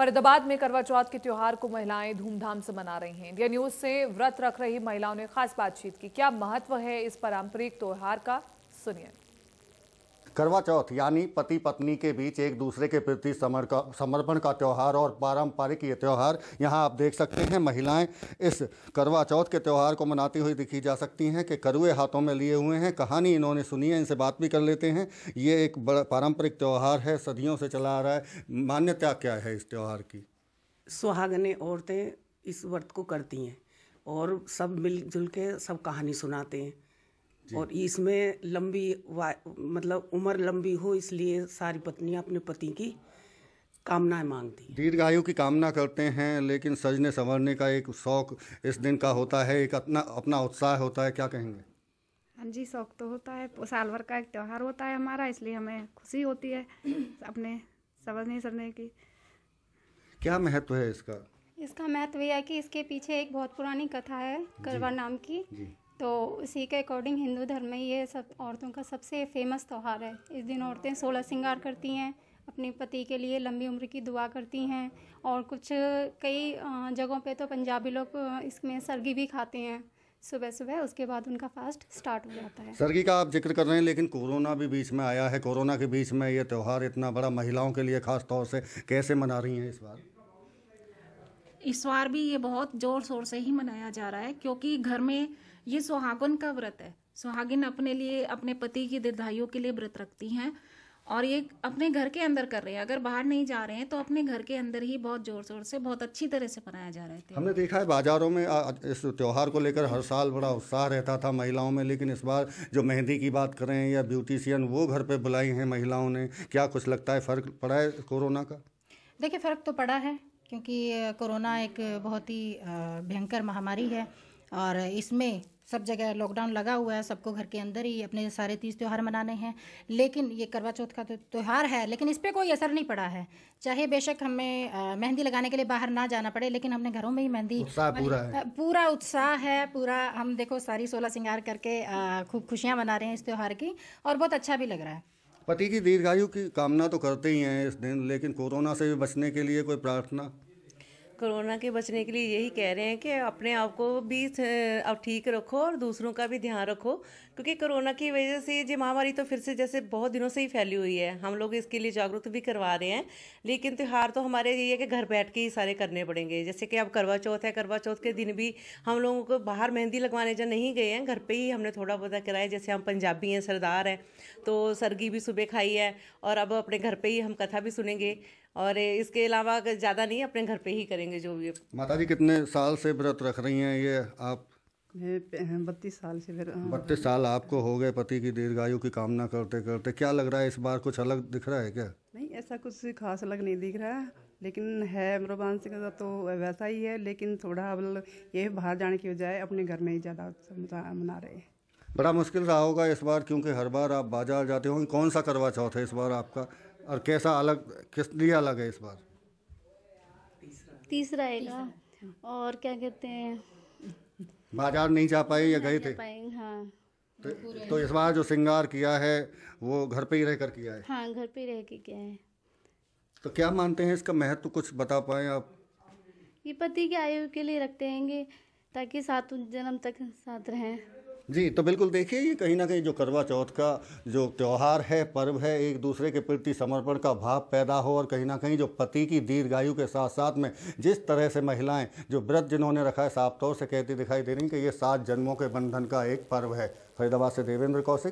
फरीदाबाद में करवा चौथ के त्यौहार को महिलाएं धूमधाम से मना रही हैं इंडिया न्यूज से व्रत रख रही महिलाओं ने खास बातचीत की क्या महत्व है इस पारंपरिक त्यौहार का सुनिए करवा चौथ यानी पति पत्नी के बीच एक दूसरे के प्रति समर्पण का त्यौहार और पारंपरिक ये त्यौहार यहाँ आप देख सकते हैं महिलाएं इस करवा चौथ के त्यौहार को मनाती हुई दिखी जा सकती हैं कि करुए हाथों में लिए हुए हैं कहानी इन्होंने सुनी है इनसे बात भी कर लेते हैं ये एक बड़ा पारंपरिक त्यौहार है सदियों से चला आ रहा है मान्यता क्या है इस त्यौहार की सुहागने औरतें इस व्रत को करती हैं और सब मिलजुल के सब कहानी सुनाते हैं और इसमें लंबी मतलब उम्र लंबी हो इसलिए सारी पत्नियां अपने पति की कामनाएं मांगती दीर्घायु की कामना करते हैं लेकिन सजने संवरने का एक शौक इस दिन का होता है एक अपना अपना उत्साह होता है क्या कहेंगे हाँ जी शौक तो होता है साल भर का एक त्यौहार होता है हमारा इसलिए हमें खुशी होती है अपने सवरने सजने की क्या महत्व है इसका इसका महत्व यह है कि इसके पीछे एक बहुत पुरानी कथा है करवा नाम की तो उसी के अकॉर्डिंग हिंदू धर्म में ये सब औरतों का सबसे फेमस त्यौहार है इस दिन औरतें सोलह श्रृंगार करती हैं अपने पति के लिए लंबी उम्र की दुआ करती हैं और कुछ कई जगहों पे तो पंजाबी लोग इसमें सरगी भी खाते हैं सुबह सुबह उसके बाद उनका फास्ट स्टार्ट हो जाता है सरगी का आप जिक्र कर रहे हैं लेकिन कोरोना भी बीच में आया है कोरोना के बीच में ये त्यौहार इतना बड़ा महिलाओं के लिए खास तौर से कैसे मना रही हैं इस बार इस बार भी ये बहुत जोर शोर से ही मनाया जा रहा है क्योंकि घर में ये सुहागन का व्रत है सुहागिन अपने लिए अपने पति की दीर्घायु के लिए व्रत रखती हैं और ये अपने घर के अंदर कर रहे हैं अगर बाहर नहीं जा रहे हैं तो अपने घर के अंदर ही बहुत जोर शोर से बहुत अच्छी तरह से मनाया जा रहा है हमने देखा है बाजारों में इस त्यौहार को लेकर हर साल बड़ा उत्साह रहता था महिलाओं में लेकिन इस बार जो मेहंदी की बात करें या ब्यूटिशियन वो घर पर बुलाई हैं महिलाओं ने क्या कुछ लगता है फ़र्क पड़ा है कोरोना का देखिए फ़र्क तो पड़ा है क्योंकि कोरोना एक बहुत ही भयंकर महामारी है और इसमें सब जगह लॉकडाउन लगा हुआ है सबको घर के अंदर ही अपने सारे तीज त्यौहार मनाने हैं लेकिन ये करवा चौथ का तो त्यौहार है लेकिन इस पर कोई असर नहीं पड़ा है चाहे बेशक हमें मेहंदी लगाने के लिए बाहर ना जाना पड़े लेकिन हमने घरों में ही मेहंदी पूरा है पूरा उत्साह है पूरा हम देखो सारी सोलह श्रृंगार करके खूब खुशियाँ मना रहे हैं इस त्यौहार की और बहुत अच्छा भी लग रहा है पति की दीर्घायु की कामना तो करते ही हैं इस दिन लेकिन कोरोना से भी बचने के लिए कोई प्रार्थना कोरोना के बचने के लिए यही कह रहे हैं कि अपने आप को भी अब ठीक रखो और दूसरों का भी ध्यान रखो क्योंकि कोरोना की वजह से ये महामारी तो फिर से जैसे बहुत दिनों से ही फैली हुई है हम लोग इसके लिए जागरूक तो भी करवा रहे हैं लेकिन त्यौहार तो हमारे ये है कि घर बैठ के ही सारे करने पड़ेंगे जैसे कि अब करवा चौथ है करवा चौथ के दिन भी हम लोगों को बाहर मेहंदी लगवाने जा नहीं गए हैं घर पर ही हमने थोड़ा बहुत कराया जैसे हम पंजाबी हैं सरदार हैं तो सरगी भी सुबह खाई है और अब अपने घर पर ही हम कथा भी सुनेंगे और इसके अलावा ज़्यादा नहीं अपने घर पे ही करेंगे जो भी माता जी कितने साल से व्रत रख रही हैं ये आप बत्तीस साल से फिर हाँ। बत्तीस साल आपको हो गए पति की दीर्घायु की कामना करते करते क्या लग रहा है इस बार कुछ अलग दिख रहा है क्या नहीं ऐसा कुछ खास अलग नहीं दिख रहा है लेकिन है मरोबान से का तो वैसा ही है लेकिन थोड़ा अब ये बाहर जाने की बजाय अपने घर में ही ज़्यादा मना रहे हैं बड़ा मुश्किल रहा होगा इस बार क्योंकि हर बार आप बाजार जाते होंगे कौन सा करवा चौथ है इस बार आपका और कैसा अलग किस लिए अलग है इस बार तीसरा आएगा और क्या कहते हैं बाजार नहीं जा पाए या गए थे हाँ। तो, तो इस बार जो श्रृंगार किया है वो घर पे ही रहकर किया है हाँ घर पे रह के किया है तो क्या मानते हैं इसका महत्व कुछ बता पाए आप ये पति की आयु के लिए रखते हैं ताकि सात जन्म तक साथ रहें जी तो बिल्कुल देखिए ये कहीं ना कहीं जो करवा चौथ का जो त्यौहार है पर्व है एक दूसरे के प्रति समर्पण का भाव पैदा हो और कहीं ना कहीं जो पति की दीर्घायु के साथ साथ में जिस तरह से महिलाएं जो व्रत जिन्होंने रखा है साफ तौर से कहती दिखाई दे रही कि ये सात जन्मों के बंधन का एक पर्व है फरीदाबाद से देवेंद्र कौशिक